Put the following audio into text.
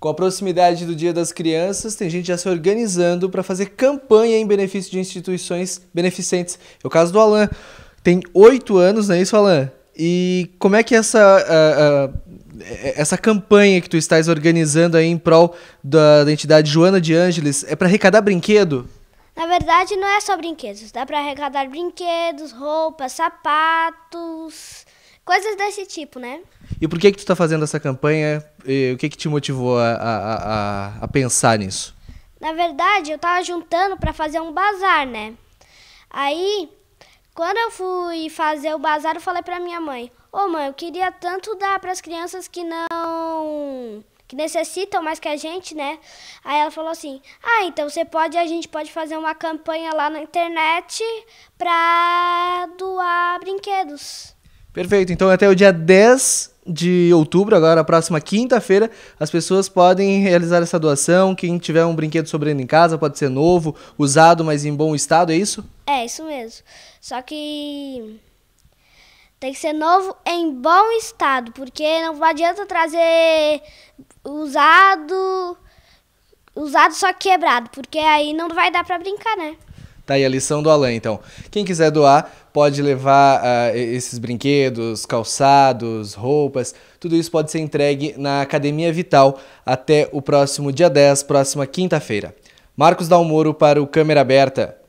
Com a proximidade do Dia das Crianças, tem gente já se organizando para fazer campanha em benefício de instituições beneficentes. É o caso do Alan. Tem oito anos, não é isso, Alan? E como é que essa, uh, uh, essa campanha que tu estás organizando aí em prol da, da entidade Joana de Ângeles é para arrecadar brinquedo? Na verdade, não é só brinquedos. Dá para arrecadar brinquedos, roupas, sapatos, Coisas desse tipo, né? E por que que tu está fazendo essa campanha? E o que que te motivou a, a, a, a pensar nisso? Na verdade, eu estava juntando para fazer um bazar, né? Aí, quando eu fui fazer o bazar, eu falei para minha mãe: "Ô, oh, mãe, eu queria tanto dar para as crianças que não que necessitam mais que a gente, né? Aí ela falou assim: "Ah, então você pode, a gente pode fazer uma campanha lá na internet para doar brinquedos." Perfeito. Então, até o dia 10 de outubro, agora a próxima quinta-feira, as pessoas podem realizar essa doação. Quem tiver um brinquedo sobrando em casa, pode ser novo, usado, mas em bom estado, é isso? É, isso mesmo. Só que tem que ser novo em bom estado, porque não adianta trazer usado, usado só quebrado, porque aí não vai dar para brincar, né? Tá aí a lição do Alan, então. Quem quiser doar, pode levar uh, esses brinquedos, calçados, roupas, tudo isso pode ser entregue na Academia Vital até o próximo dia 10, próxima quinta-feira. Marcos Dalmoro para o Câmera Aberta.